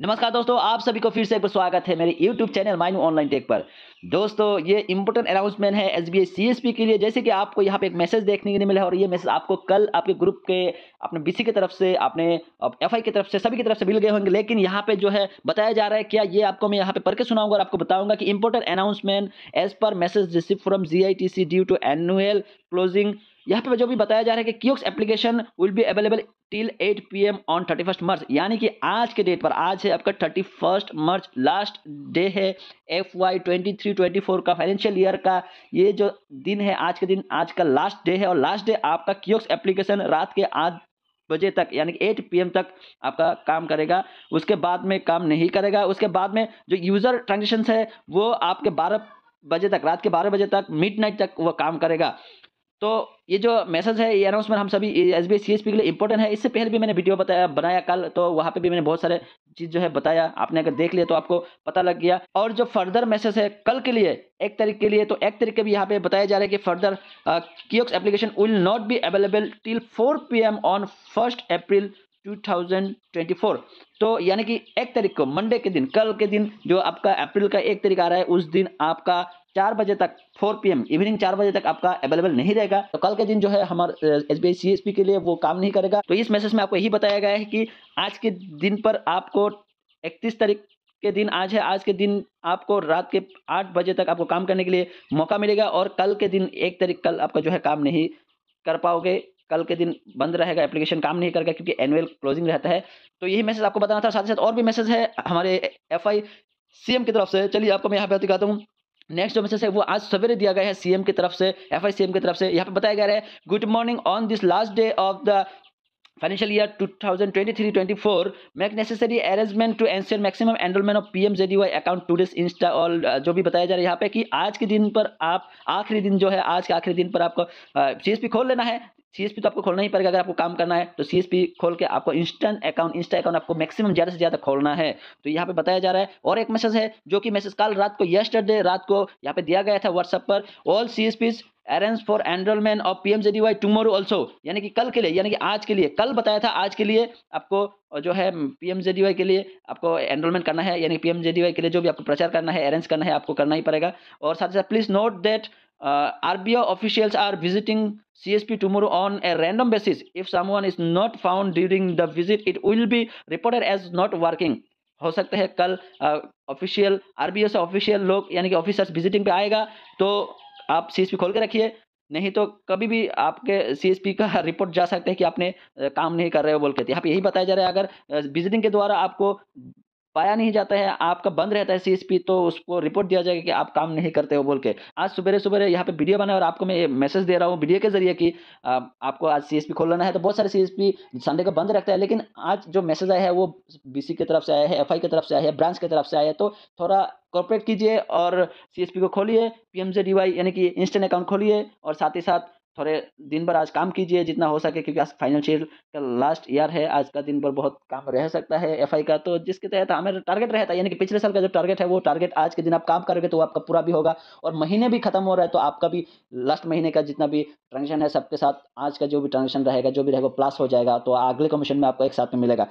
नमस्कार दोस्तों आप सभी को फिर से एक बार स्वागत है मेरे यूट्यूब चैनल माइनू ऑनलाइन टेक पर दोस्तों ये इंपॉर्टेंट अनाउंसमेंट है एस बी के लिए जैसे कि आपको यहाँ पे एक मैसेज देखने के लिए मिला है और ये मैसेज आपको कल आपके ग्रुप के अपने बी की तरफ से अपने एफ की तरफ से सभी की तरफ से मिल गए होंगे लेकिन यहाँ पे जो है बताया जा रहा है क्या ये आपको मैं यहाँ पे पढ़ के सुनाऊंगा और आपको बताऊंगा कि important announcement as per message receive from जी ड्यू टू एनुअल क्लोजिंग यहाँ पे जो भी बताया जा रहा है कि kiosk application will be available till 8 PM on 31 March यानी कि आज के डेट पर आज है आपका 31 मार्च लास्ट डे है F Y twenty three twenty four का फाइनेंशियल ईयर का ये जो दिन है आज के दिन आज का लास्ट डे है और लास्ट डे आपका क्यूक्स एप्लीकेशन रात के आठ बजे तक यानी कि एट पी तक आपका काम करेगा उसके बाद में काम नहीं करेगा उसके बाद में जो यूज़र ट्रांजेक्शन्स है वो आपके बारह बजे तक रात के बारह बजे तक नाइट तक वह काम करेगा तो ये जो मैसेज है ये अनाउंसमेंट हम सभी एस बी सी के लिए इंपॉर्टेंट है इससे पहले भी मैंने वीडियो बताया बनाया कल तो वहाँ पे भी मैंने बहुत सारे चीज़ जो है बताया आपने अगर देख लिया तो आपको पता लग गया और जो फर्दर मैसेज है कल के लिए एक तारीख के लिए तो एक तरीके के भी यहाँ पे बताया जा रहा है कि further kiosk application will not be available till four P on first April 2024 तो यानी कि एक तारीख को मंडे के दिन कल के दिन जो आपका अप्रैल का एक तारीख आ रहा है उस दिन आपका चार बजे तक फोर पी इवनिंग चार बजे तक आपका अवेलेबल नहीं रहेगा तो कल के दिन जो है हमारे एस बी आई के लिए वो काम नहीं करेगा तो इस मैसेज में आपको यही बताया गया है कि आज के दिन पर आपको इकतीस तारीख के दिन आज है आज के दिन आपको रात के आठ बजे तक आपको काम करने के लिए मौका मिलेगा और कल के दिन एक तारीख कल आपका जो है काम नहीं कर पाओगे कल के दिन बंद रहेगा एप्लीकेशन काम नहीं करेगा क्योंकि एनुअल क्लोजिंग रहता है तो यही मैसेज आपको बताना था साथ ही साथ और भी मैसेज है हमारे एफ आई सीएम की तरफ से चलिए आपको मैं यहाँ पे दिखाता हूँ नेक्स्ट जो मैसेज है वो आज सवेरे दिया गया है सीएम की तरफ से एफ आई सी एम की तरफ से यहाँ पे बताया गया है good morning on this last day of the financial year 2023-24 necessary necessary to ensure ensure maximum of of account to today's insta all जो भी बताया जा रहा है यहाँ पे कि आज के दिन पर आप आखिरी दिन जो है आज के आखिरी दिन पर आपको एस uh, पी खोल लेना है पी तो आपको खोलना ही पड़ेगा अगर आपको काम करना है तो पी खोल के आपको इंस्टेंट अकाउंट इंस्टा अकाउंट आपको मैक्सिमम ज़्यादा से ज़्यादा खोलना है तो यहाँ पे बताया जा रहा है और एक मैसेज है जो कि मैसेज कल रात को यस्टरडे रात को यहाँ पे दिया गया था व्हाट्सअप पर all C S arrange for enrolment of P M J D Y tomorrow also यानी कि कल के लिए यानी कि आज के लिए कल बताया था आज के लिए आपको जो है P M J D Y के लिए आपको एनरोलमेंट करना है यानी P M J D Y के लिए जो भी आपको प्रचार करना है अरेंज करना है आपको करना ही पड़ेगा और साथ ही साथ please note that uh, RBI officials are visiting CSP tomorrow on a random basis. If someone is not found during the visit, it will be reported as not working. हो सकता है कल ऑफिशियल आर बी से official लोग यानी कि officers visiting पे आएगा तो आप सी एस पी खोल के रखिए नहीं तो कभी भी आपके सीएसपी का रिपोर्ट जा सकता है कि आपने uh, काम नहीं कर रहे हो बोल के यहाँ पे यही बताया जा रहा है अगर विजिटिंग uh, के द्वारा आपको पाया नहीं जाता है आपका बंद रहता है सीएसपी तो उसको रिपोर्ट दिया जाएगा कि आप काम नहीं करते हो बोल के आज सुबह सुबह यहाँ पे वीडियो बनाए और आपको मैं मैसेज दे रहा हूँ वीडियो के जरिए कि आपको आज सीएसपी पी खोलना है तो बहुत सारे सीएसपी संडे को बंद रखता है लेकिन आज जो मैसेज आया है वो सी की तरफ से आया है आई की तरफ से आया है ब्रांच की तरफ से आया है तो थोड़ा कॉपरेट कीजिए और पी को खोलिए डी वाई यानी कि इंस्टेंट अकाउंट खोलिए और साथ ही साथ थोड़े दिन भर आज काम कीजिए जितना हो सके क्योंकि आज फाइनेंशियल का लास्ट ईयर है आज का दिन भर बहुत काम रह सकता है एफ का तो जिसके तहत हमें टारगेट रहता है यानी कि पिछले साल का जो टारगेट है वो टारगेट आज के दिन आप काम करोगे तो आपका पूरा भी होगा और महीने भी खत्म हो रहा है तो आपका भी लास्ट महीने का जितना भी ट्रांजेक्शन है सबके साथ आज का जो भी ट्रांजेक्शन रहेगा जो भी रहेगा प्लस हो जाएगा तो अगले कमीशन में आपको एक साथ में मिलेगा